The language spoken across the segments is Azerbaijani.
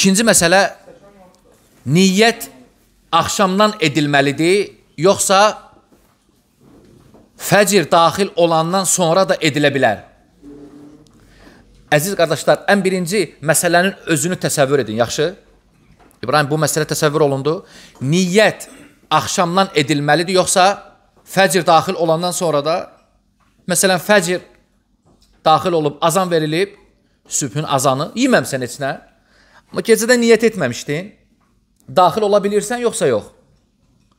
İkinci məsələ, niyyət axşamdan edilməlidir, yoxsa fəcr daxil olandan sonra da edilə bilər. Əziz qardaşlar, ən birinci məsələnin özünü təsəvvür edin, yaxşı? İbrahim, bu məsələ təsəvvür olundu. Niyyət axşamdan edilməlidir, yoxsa fəcr daxil olandan sonra da, məsələn, fəcr daxil olub, azan verilib, sübhün azanı, yeməmsən heç nə, Amma gecədə niyyət etməmişdin. Daxil ola bilirsən, yoxsa yox?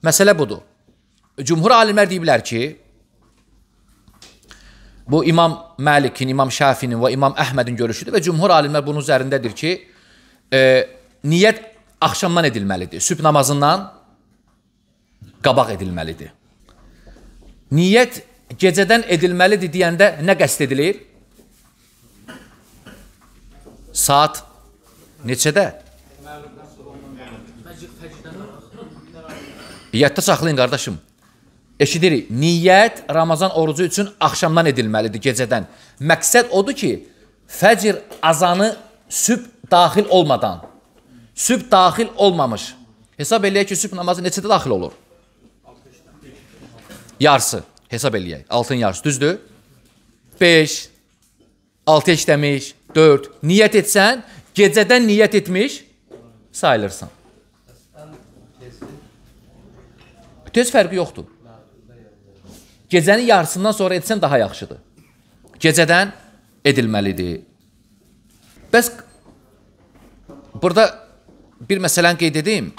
Məsələ budur. Cümhur alimlər deyiblər ki, bu İmam Məlikin, İmam Şafinin və İmam Əhmədin görüşüdür və cümhur alimlər bunun üzərindədir ki, e, niyyət axşamdan edilməlidir. Sübh namazından qabaq edilməlidir. Niyyət gecədən edilməlidir deyəndə nə qəsd edilir? Saat Neçədə? Yadda saxlayın, qardaşım. Eşidirik, niyyət Ramazan orucu üçün axşamdan edilməlidir, gecədən. Məqsəd odur ki, fəcr azanı süb daxil olmadan, süb daxil olmamış. Hesab eləyək ki, süb namazı neçədə daxil olur? Yarısı, hesab eləyək, altın yarısı, düzdür? 5, 6 eşləmiş, 4. Niyyət etsən, gecədən niyyət etmiş sayılırsan. Tez fərqi yoxdur. Gecənin yarısından sonra etsən daha yaxşıdır. Gecədən edilməlidir. Bəs burada bir məsələni qeyd edim.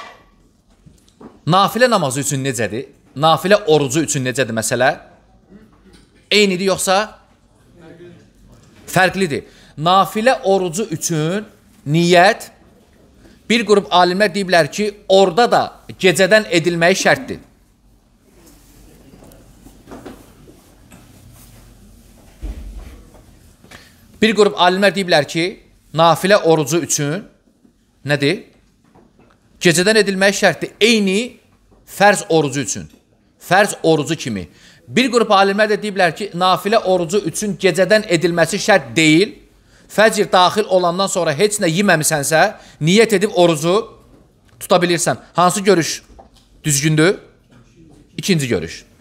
Nafilə namazı üçün necədir? Nafilə orucu üçün necədir məsələ? Eynidir yoxsa? Fərqlidir. Nafilə orucu üçün niyyət bir qrup alimlər deyiblər ki, orada da gecədən edilməyi şərtdir. Bir qrup alimlər deyiblər ki, nafilə orucu üçün nədir? Gecədən edilmək şərtdir. Eyni fərz orucu üçün. Fərz orucu kimi. Bir qrup alimlər də deyiblər ki, nafilə orucu üçün gecədən edilməsi şərt deyil fəcr daxil olandan sonra heç nə yeməmisənsə, niyyət edib orucu tuta bilirsən. Hansı görüş düzgündür? İkinci görüş.